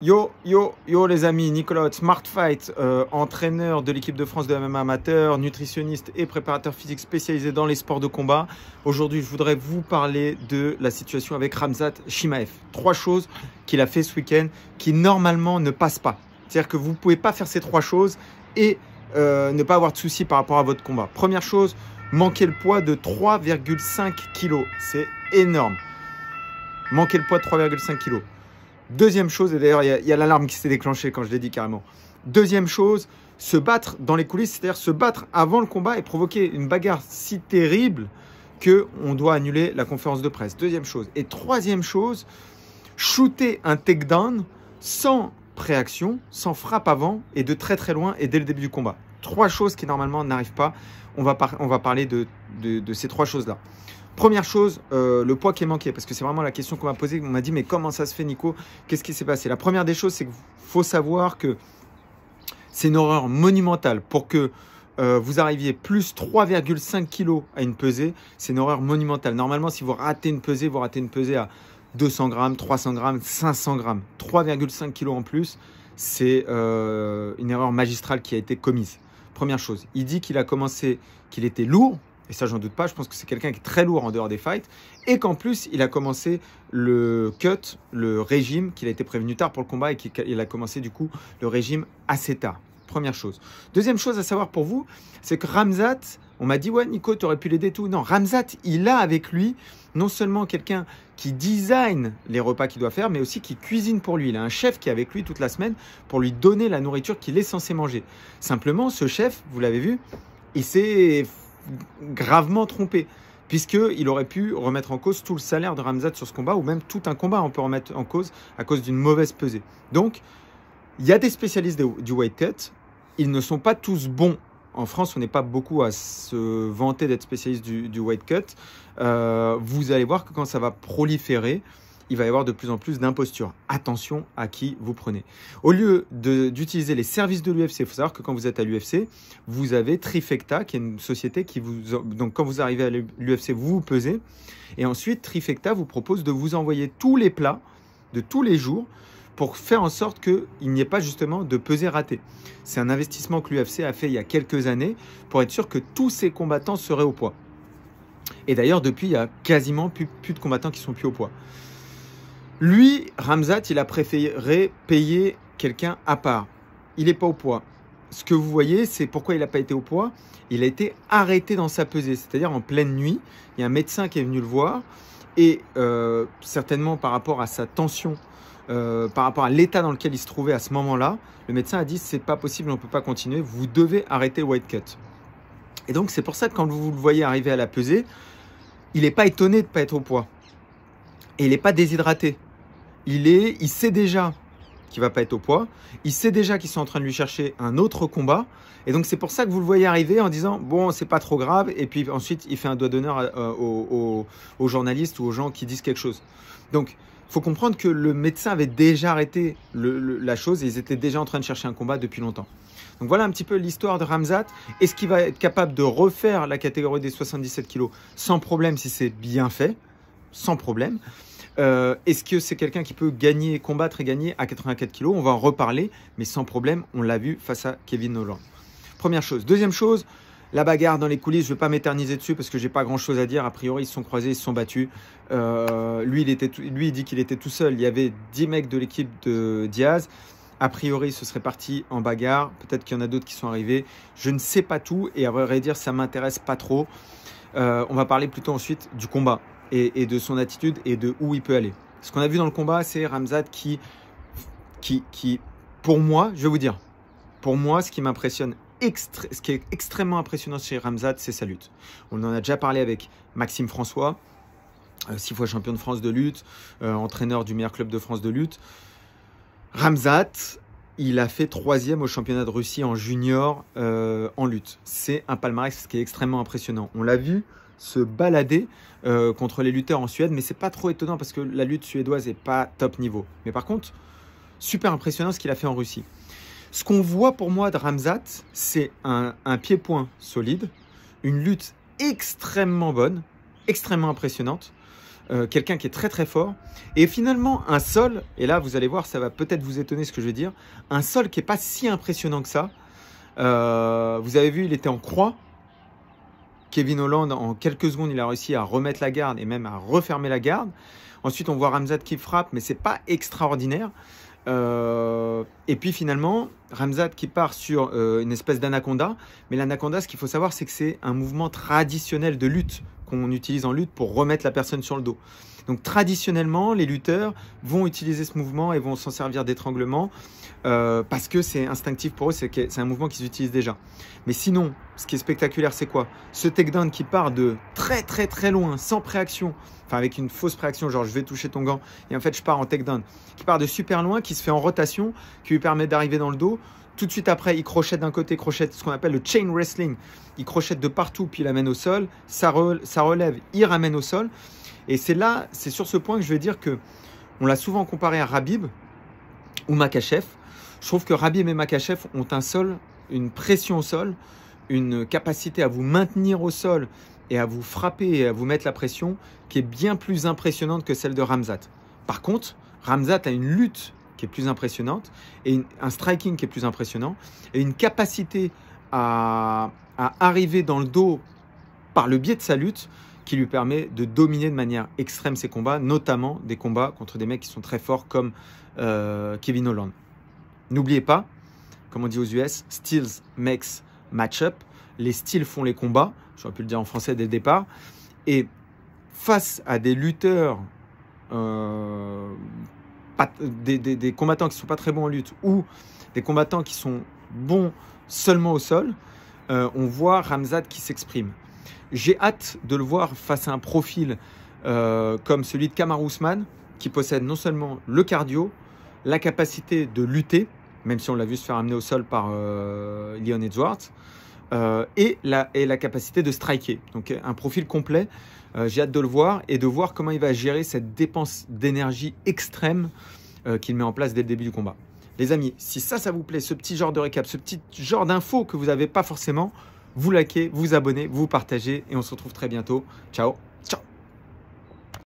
Yo, yo, yo les amis, Nicolas Smart Fight, euh, entraîneur de l'équipe de France de MMA amateur, nutritionniste et préparateur physique spécialisé dans les sports de combat. Aujourd'hui, je voudrais vous parler de la situation avec Ramzat Shimaev. Trois choses qu'il a fait ce week-end qui normalement ne passent pas. C'est-à-dire que vous ne pouvez pas faire ces trois choses et euh, ne pas avoir de soucis par rapport à votre combat. Première chose, manquer le poids de 3,5 kg. C'est énorme. Manquer le poids de 3,5 kg. Deuxième chose, et d'ailleurs, il y a, l'alarme qui s'est déclenchée quand je l'ai dit carrément. Deuxième chose, se battre dans les coulisses, c'est-à-dire se battre avant le combat et provoquer une bagarre si terrible qu'on doit annuler la conférence de presse. Deuxième chose. Et troisième chose, shooter un takedown sans préaction, sans frappe avant et de très très loin et dès le début du combat. Trois choses qui normalement n'arrivent pas. On va, on va parler de ces trois choses-là. Première chose, euh, le poids qui est manqué, parce que c'est vraiment la question qu'on m'a posée. On m'a dit, mais comment ça se fait, Nico Qu'est-ce qui s'est passé La première des choses, c'est qu'il faut savoir que c'est une horreur monumentale. Pour que euh, vous arriviez plus 3,5 kg à une pesée, c'est une horreur monumentale. Normalement, si vous ratez une pesée, vous ratez une pesée à 200 grammes, 300 grammes, 500 grammes. 3,5 kg en plus, c'est euh, une erreur magistrale qui a été commise. Première chose, il dit qu'il a commencé, qu'il était lourd, et ça j'en doute pas, je pense que c'est quelqu'un qui est très lourd en dehors des fights, et qu'en plus il a commencé le cut, le régime, qu'il a été prévenu tard pour le combat et qu'il a commencé du coup le régime assez tard. Première chose. Deuxième chose à savoir pour vous, c'est que Ramzat, on m'a dit, ouais, Nico, tu aurais pu l'aider tout. Non, Ramzat, il a avec lui non seulement quelqu'un qui design les repas qu'il doit faire, mais aussi qui cuisine pour lui. Il a un chef qui est avec lui toute la semaine pour lui donner la nourriture qu'il est censé manger. Simplement, ce chef, vous l'avez vu, il s'est gravement trompé puisqu'il aurait pu remettre en cause tout le salaire de Ramzat sur ce combat, ou même tout un combat, on peut remettre en cause à cause d'une mauvaise pesée. Donc, il y a des spécialistes du weight cut, ils ne sont pas tous bons. En France, on n'est pas beaucoup à se vanter d'être spécialiste du, du weight cut. Euh, vous allez voir que quand ça va proliférer, il va y avoir de plus en plus d'impostures. Attention à qui vous prenez. Au lieu d'utiliser les services de l'UFC, il faut savoir que quand vous êtes à l'UFC, vous avez Trifecta, qui est une société qui vous... Donc quand vous arrivez à l'UFC, vous vous pesez. Et ensuite, Trifecta vous propose de vous envoyer tous les plats de tous les jours pour faire en sorte qu'il n'y ait pas justement de pesée ratée. C'est un investissement que l'UFC a fait il y a quelques années pour être sûr que tous ses combattants seraient au poids. Et d'ailleurs, depuis, il y a quasiment plus, plus de combattants qui sont plus au poids. Lui, Ramzat, il a préféré payer quelqu'un à part. Il n'est pas au poids. Ce que vous voyez, c'est pourquoi il n'a pas été au poids. Il a été arrêté dans sa pesée, c'est-à-dire en pleine nuit. Il y a un médecin qui est venu le voir et euh, certainement par rapport à sa tension, euh, par rapport à l'état dans lequel il se trouvait à ce moment-là, le médecin a dit c'est pas possible, on ne peut pas continuer, vous devez arrêter White Cut. Et donc c'est pour ça que quand vous le voyez arriver à la pesée, il n'est pas étonné de ne pas être au poids. Et il n'est pas déshydraté il, est, il sait déjà qu'il va pas être au poids. Il sait déjà qu'ils sont en train de lui chercher un autre combat. Et donc c'est pour ça que vous le voyez arriver en disant bon c'est pas trop grave. Et puis ensuite il fait un doigt d'honneur euh, aux, journalistes ou aux gens qui disent quelque chose. Donc faut comprendre que le médecin avait déjà arrêté la chose et ils étaient déjà en train de chercher un combat depuis longtemps. Donc voilà un petit peu l'histoire de Ramzat. Est-ce qu'il va être capable de refaire la catégorie des 77 kilos sans problème si c'est bien fait Sans problème. Euh, est-ce que c'est quelqu'un qui peut gagner, combattre et gagner à 84 kg On va en reparler, mais sans problème, on l'a vu face à Kevin Nolan. Première chose. Deuxième chose, la bagarre dans les coulisses, je ne vais pas m'éterniser dessus parce que j'ai pas grand chose à dire. A priori, ils se sont croisés, ils se sont battus. Euh, lui, il dit qu'il était tout seul. Il y avait 10 mecs de l'équipe de Diaz. A priori, ce serait parti en bagarre. Peut-être qu'il y en a d'autres qui sont arrivés. Je ne sais pas tout et à vrai dire, ça m'intéresse pas trop. Euh, on va parler plutôt ensuite du combat et, de son attitude et de où il peut aller. Ce qu'on a vu dans le combat, c'est Ramzat qui, qui, qui, pour moi, je vais vous dire, pour moi, ce qui m'impressionne, ce qui est extrêmement impressionnant chez Ramzat, c'est sa lutte. On en a déjà parlé avec Maxime François, euh, six fois champion de France de lutte, euh, entraîneur du meilleur club de France de lutte. Ramzat, il a fait troisième au championnat de Russie en junior euh, en lutte. C'est un palmarès qui est extrêmement impressionnant. On l'a vu se balader euh, contre les lutteurs en Suède, mais c'est pas trop étonnant parce que la lutte suédoise est pas top niveau. Mais par contre, super impressionnant ce qu'il a fait en Russie. Ce qu'on voit pour moi de Ramzat, c'est un, pied-point solide, une lutte extrêmement bonne, extrêmement impressionnante, euh, quelqu'un qui est très très fort, et finalement un sol, et là vous allez voir, ça va peut-être vous étonner ce que je vais dire, un sol qui n'est pas si impressionnant que ça. Euh, vous avez vu, il était en croix, Kevin Holland, en quelques secondes, il a réussi à remettre la garde et même à refermer la garde. Ensuite, on voit Ramzad qui frappe, mais c'est pas extraordinaire. Euh, et puis finalement, Ramzad qui part sur euh, une espèce d'anaconda. Mais l'anaconda, ce qu'il faut savoir, c'est que c'est un mouvement traditionnel de lutte qu'on utilise en lutte pour remettre la personne sur le dos. Donc traditionnellement, les lutteurs vont utiliser ce mouvement et vont s'en servir d'étranglement euh, parce que c'est instinctif pour eux, c'est un mouvement qu'ils utilisent déjà. Mais sinon, ce qui est spectaculaire, c'est quoi Ce takedown qui part de très très très loin, sans préaction, enfin avec une fausse préaction, genre je vais toucher ton gant et en fait je pars en takedown, qui part de super loin, qui se fait en rotation, qui lui permet d'arriver dans le dos tout de suite après, il crochète d'un côté, crochète ce qu'on appelle le chain wrestling. Il crochète de partout, puis il amène au sol, ça, relève, ça relève il ramène au sol. Et c'est là, c'est sur ce point que je vais dire que on l'a souvent comparé à Rabib ou Makachev. Je trouve que Rabib et Makachev ont un sol, une pression au sol, une capacité à vous maintenir au sol et à vous frapper et à vous mettre la pression qui est bien plus impressionnante que celle de Ramzat. Par contre, Ramzat a une lutte qui est plus impressionnante, et un striking qui est plus impressionnant, et une capacité à, arriver dans le dos par le biais de sa lutte qui lui permet de dominer de manière extrême ses combats, notamment des combats contre des mecs qui sont très forts comme euh, Kevin Holland. N'oubliez pas, comme on dit aux US, steals makes match-up. Les styles font les combats, j'aurais pu le dire en français dès le départ. Et face à des lutteurs euh, des, combattants qui ne sont pas très bons en lutte ou des combattants qui sont bons seulement au sol, euh, on voit Ramzad qui s'exprime. J'ai hâte de le voir face à un profil euh, comme celui de Kamar Ousmane, qui possède non seulement le cardio, la capacité de lutter, même si on l'a vu se faire amener au sol par euh, Leon Edwards, euh, et, la, et la capacité de striker. Donc un profil complet euh, j'ai hâte de le voir et de voir comment il va gérer cette dépense d'énergie extrême euh, qu'il met en place dès le début du combat. Les amis, si ça, ça vous plaît, ce petit genre de récap, ce petit genre d'infos que vous n'avez pas forcément, vous likez, vous abonnez, vous partagez et on se retrouve très bientôt. Ciao